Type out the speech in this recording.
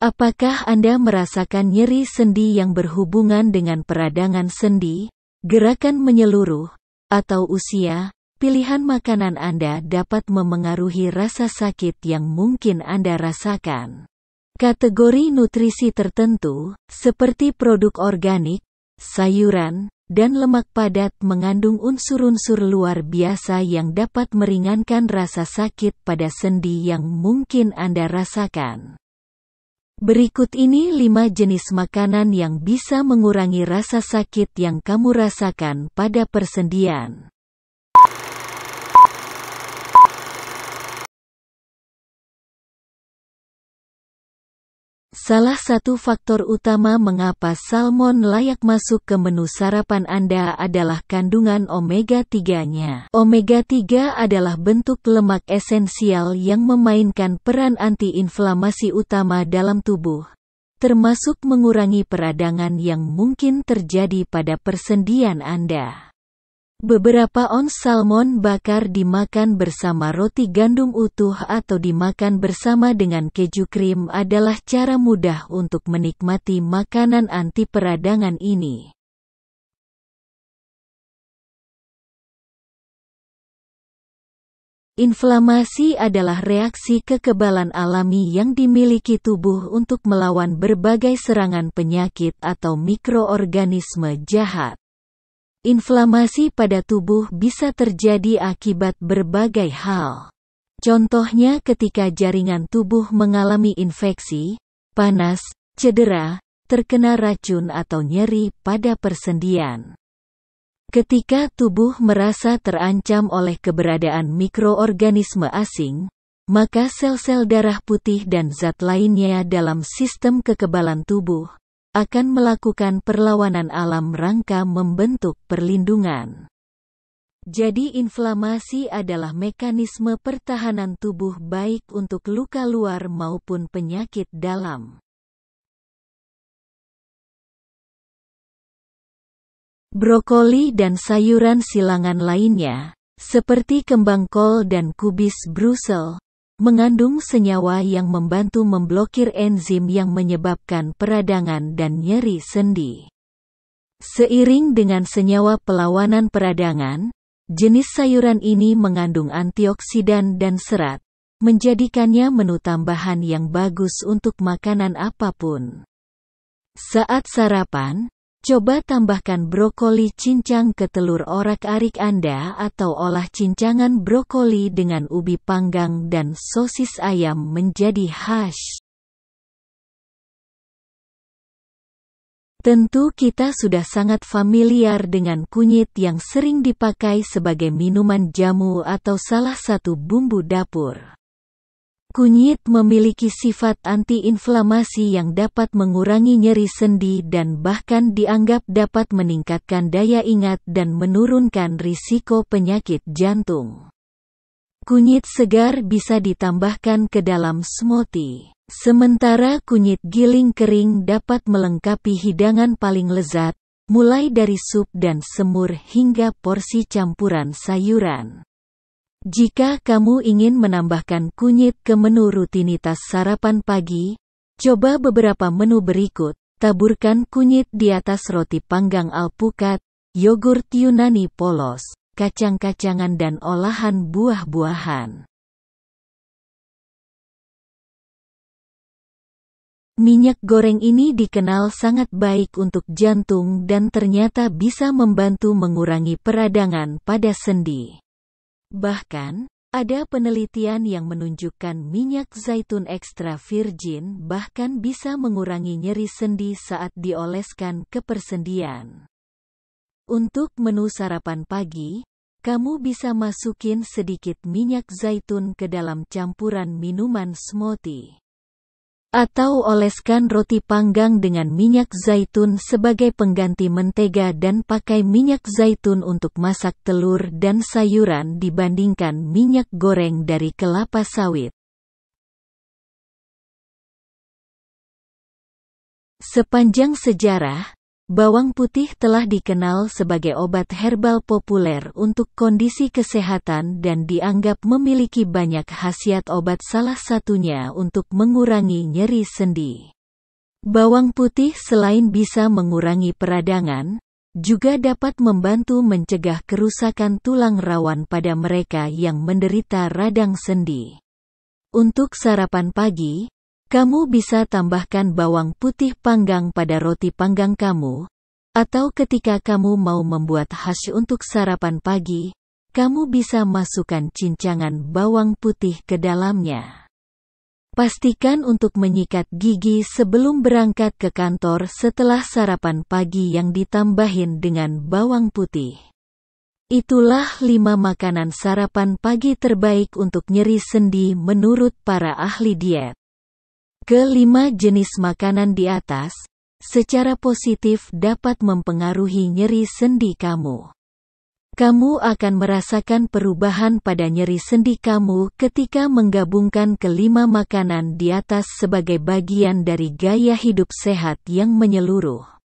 Apakah Anda merasakan nyeri sendi yang berhubungan dengan peradangan sendi, gerakan menyeluruh, atau usia? Pilihan makanan Anda dapat memengaruhi rasa sakit yang mungkin Anda rasakan. Kategori nutrisi tertentu, seperti produk organik, sayuran, dan lemak padat mengandung unsur-unsur luar biasa yang dapat meringankan rasa sakit pada sendi yang mungkin Anda rasakan. Berikut ini 5 jenis makanan yang bisa mengurangi rasa sakit yang kamu rasakan pada persendian. Salah satu faktor utama mengapa salmon layak masuk ke menu sarapan Anda adalah kandungan omega-3-nya. Omega-3 adalah bentuk lemak esensial yang memainkan peran antiinflamasi utama dalam tubuh, termasuk mengurangi peradangan yang mungkin terjadi pada persendian Anda. Beberapa ons salmon bakar dimakan bersama roti gandum utuh atau dimakan bersama dengan keju krim adalah cara mudah untuk menikmati makanan anti peradangan ini. Inflamasi adalah reaksi kekebalan alami yang dimiliki tubuh untuk melawan berbagai serangan penyakit atau mikroorganisme jahat. Inflamasi pada tubuh bisa terjadi akibat berbagai hal. Contohnya ketika jaringan tubuh mengalami infeksi, panas, cedera, terkena racun atau nyeri pada persendian. Ketika tubuh merasa terancam oleh keberadaan mikroorganisme asing, maka sel-sel darah putih dan zat lainnya dalam sistem kekebalan tubuh akan melakukan perlawanan alam rangka membentuk perlindungan. Jadi inflamasi adalah mekanisme pertahanan tubuh baik untuk luka luar maupun penyakit dalam. Brokoli dan sayuran silangan lainnya, seperti kembang kol dan kubis Brussel, mengandung senyawa yang membantu memblokir enzim yang menyebabkan peradangan dan nyeri sendi. Seiring dengan senyawa pelawanan peradangan, jenis sayuran ini mengandung antioksidan dan serat, menjadikannya menu tambahan yang bagus untuk makanan apapun. Saat sarapan, Coba tambahkan brokoli cincang ke telur orak-arik Anda atau olah cincangan brokoli dengan ubi panggang dan sosis ayam menjadi khas. Tentu kita sudah sangat familiar dengan kunyit yang sering dipakai sebagai minuman jamu atau salah satu bumbu dapur. Kunyit memiliki sifat antiinflamasi yang dapat mengurangi nyeri sendi dan bahkan dianggap dapat meningkatkan daya ingat dan menurunkan risiko penyakit jantung. Kunyit segar bisa ditambahkan ke dalam smoothie. Sementara kunyit giling kering dapat melengkapi hidangan paling lezat, mulai dari sup dan semur hingga porsi campuran sayuran. Jika kamu ingin menambahkan kunyit ke menu rutinitas sarapan pagi, coba beberapa menu berikut. Taburkan kunyit di atas roti panggang alpukat, yogurt Yunani polos, kacang-kacangan dan olahan buah-buahan. Minyak goreng ini dikenal sangat baik untuk jantung dan ternyata bisa membantu mengurangi peradangan pada sendi. Bahkan, ada penelitian yang menunjukkan minyak zaitun ekstra virgin bahkan bisa mengurangi nyeri sendi saat dioleskan ke persendian. Untuk menu sarapan pagi, kamu bisa masukin sedikit minyak zaitun ke dalam campuran minuman smoothie. Atau oleskan roti panggang dengan minyak zaitun sebagai pengganti mentega dan pakai minyak zaitun untuk masak telur dan sayuran dibandingkan minyak goreng dari kelapa sawit. Sepanjang sejarah, Bawang putih telah dikenal sebagai obat herbal populer untuk kondisi kesehatan dan dianggap memiliki banyak khasiat obat salah satunya untuk mengurangi nyeri sendi. Bawang putih selain bisa mengurangi peradangan, juga dapat membantu mencegah kerusakan tulang rawan pada mereka yang menderita radang sendi. Untuk sarapan pagi, kamu bisa tambahkan bawang putih panggang pada roti panggang kamu, atau ketika kamu mau membuat hash untuk sarapan pagi, kamu bisa masukkan cincangan bawang putih ke dalamnya. Pastikan untuk menyikat gigi sebelum berangkat ke kantor setelah sarapan pagi yang ditambahin dengan bawang putih. Itulah lima makanan sarapan pagi terbaik untuk nyeri sendi menurut para ahli diet. Kelima jenis makanan di atas, secara positif dapat mempengaruhi nyeri sendi kamu. Kamu akan merasakan perubahan pada nyeri sendi kamu ketika menggabungkan kelima makanan di atas sebagai bagian dari gaya hidup sehat yang menyeluruh.